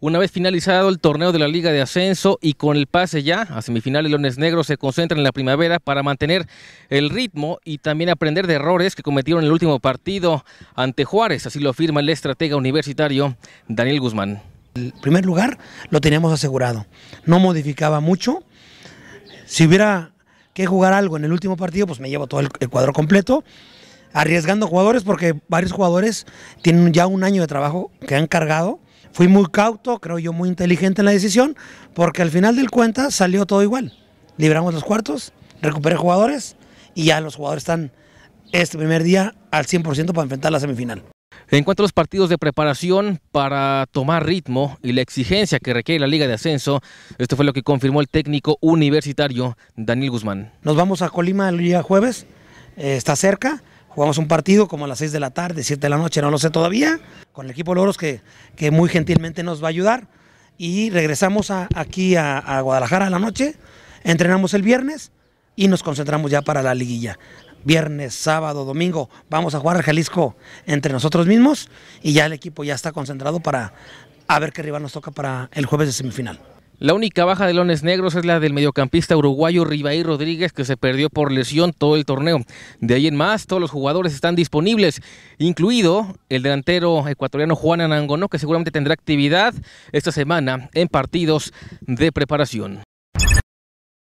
Una vez finalizado el torneo de la Liga de Ascenso y con el pase ya a semifinales, Leones Negros se concentra en la primavera para mantener el ritmo y también aprender de errores que cometieron en el último partido ante Juárez. Así lo afirma el estratega universitario Daniel Guzmán. El primer lugar lo teníamos asegurado. No modificaba mucho. Si hubiera que jugar algo en el último partido, pues me llevo todo el cuadro completo arriesgando jugadores porque varios jugadores tienen ya un año de trabajo que han cargado Fui muy cauto, creo yo muy inteligente en la decisión, porque al final del cuenta salió todo igual. Liberamos los cuartos, recuperé jugadores y ya los jugadores están este primer día al 100% para enfrentar la semifinal. En cuanto a los partidos de preparación para tomar ritmo y la exigencia que requiere la Liga de Ascenso, esto fue lo que confirmó el técnico universitario Daniel Guzmán. Nos vamos a Colima el día jueves, eh, está cerca, Jugamos un partido como a las 6 de la tarde, 7 de la noche, no lo sé todavía, con el equipo Loros que, muy gentilmente nos va a ayudar. Y regresamos aquí a, Guadalajara a la noche, entrenamos el viernes y nos concentramos ya para la liguilla viernes, sábado, domingo, vamos a jugar al Jalisco entre nosotros mismos y ya el equipo ya está concentrado para a ver qué rival nos toca para el jueves de semifinal. La única baja de lones Negros es la del mediocampista uruguayo Ribaí Rodríguez, que se perdió por lesión todo el torneo. De ahí en más, todos los jugadores están disponibles, incluido el delantero ecuatoriano Juan Anangono, que seguramente tendrá actividad esta semana en partidos de preparación.